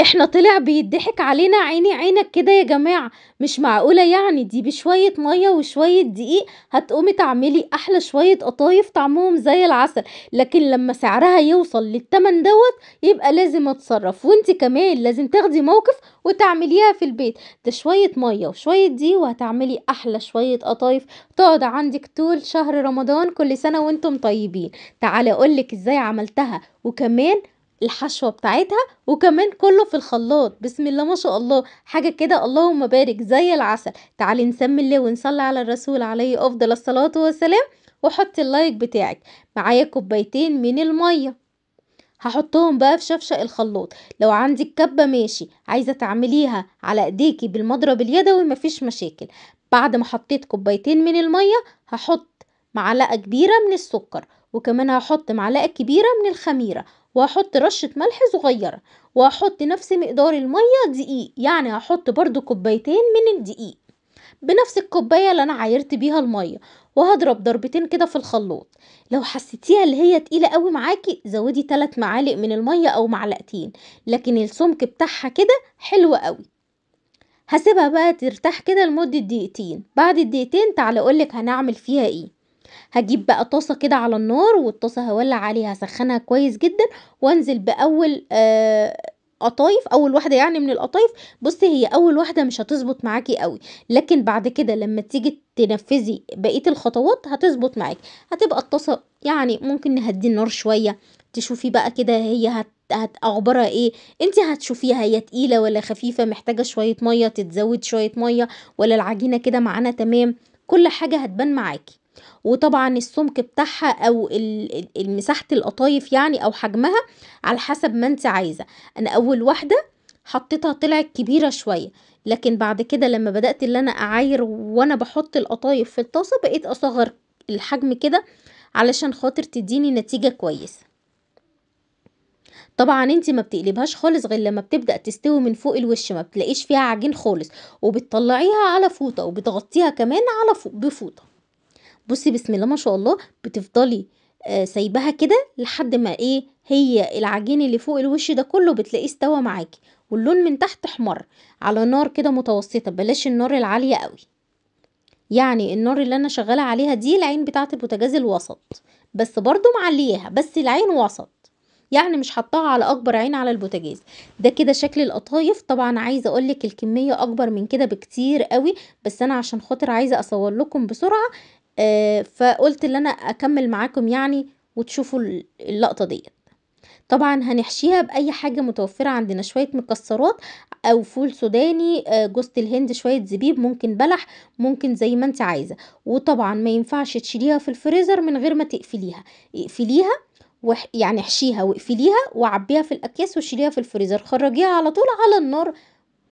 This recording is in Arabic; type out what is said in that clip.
إحنا طلع بيضحك علينا عيني عينك كده يا جماعة مش معقولة يعني دي بشوية مية وشوية دقيق هتقومي تعملي أحلى شوية قطايف طعمهم زي العسل لكن لما سعرها يوصل للتمن دوت يبقى لازم اتصرف وانت كمان لازم تاخدي موقف وتعمليها في البيت ده شوية مية وشوية دقيق وهتعملي أحلى شوية قطايف تقعد عندك طول شهر رمضان كل سنة وانتم طيبين تعالي أقولك ازاي عملتها وكمان الحشوة بتاعتها وكمان كله في الخلاط بسم الله ما شاء الله حاجة كده اللهم بارك زي العسل تعالي نسمي الله ونصلي على الرسول عليه أفضل الصلاة والسلام وحطي اللايك بتاعك معايا كوبايتين من المية هحطهم بقى في شفشق الخلاط لو عندك كبة ماشي عايزة تعمليها على ايديكي بالمضرب اليدوي مفيش مشاكل بعد ما حطيت كوبايتين من المية هحط معلقة كبيرة من السكر وكمان هحط معلقة كبيرة من الخميرة وهحط رشة ملح صغيرة وهحط نفس مقدار المية دقيق يعني هحط برضو كوبايتين من الدقيق بنفس الكوباية اللي أنا عايرت بيها المية وهضرب ضربتين كده في الخلاط لو حسيتيها اللي هي تقيلة قوي معاكي زودي تلات معالق من المية أو معلقتين لكن السمك بتاعها كده حلو قوي هسيبها بقى ترتاح كده لمدة دقيقتين بعد الدقيقتين تعالى أقولك هنعمل فيها ايه هجيب بقى طاسة كده على النار والطاسة هولع عليها هسخنها كويس جدا وأنزل بأول آه، قطايف اول واحده يعني من القطايف بصي هي اول واحده مش هتظبط معاكي قوي لكن بعد كده لما تيجي تنفذي بقيه الخطوات هتظبط معاكي هتبقى الطاسه يعني ممكن نهدي النار شويه تشوفي بقى كده هي هت هت اخبارها ايه انت هتشوفيها هي تقيله ولا خفيفه محتاجه شويه ميه تتزود شويه ميه ولا العجينه كده معانا تمام كل حاجه هتبان معاكي وطبعا السمك بتاعها او مساحه القطايف يعني او حجمها على حسب ما انت عايزه انا اول واحده حطيتها طلعت كبيره شويه لكن بعد كده لما بدات اللي انا اعاير وانا بحط القطايف في الطاسه بقيت اصغر الحجم كده علشان خاطر تديني نتيجه كويسه طبعا انت ما بتقلبهاش خالص غير لما بتبدا تستوي من فوق الوش ما بتلاقيش فيها عجين خالص وبتطلعيها على فوطه وبتغطيها كمان على فوق بفوطه بصي بسم الله ما شاء الله بتفضلي آه، سايباها كده لحد ما ايه هي العجين اللي فوق الوش ده كله بتلاقيه استوى معاكي واللون من تحت احمر على نار كده متوسطه بلاش النار العاليه قوي يعني النار اللي انا شغاله عليها دي العين بتاعه البوتاجاز الوسط بس برضو معلياها بس العين وسط يعني مش حطاها على اكبر عين على البوتاجاز ده كده شكل القطايف طبعا عايزه اقولك الكميه اكبر من كده بكتير قوي بس انا عشان خاطر عايزه اصور لكم بسرعه آه، فقلت ان انا اكمل معاكم يعني وتشوفوا اللقطه ديت طبعا هنحشيها باي حاجه متوفره عندنا شويه مكسرات او فول سوداني آه، جوزة الهند شويه زبيب ممكن بلح ممكن زي ما انت عايزه وطبعا ما ينفعش تشيليها في الفريزر من غير ما تقفليها اقفليها يعني احشيها واقفليها وعبيها في الاكياس وشيليها في الفريزر خرجيها على طول على النار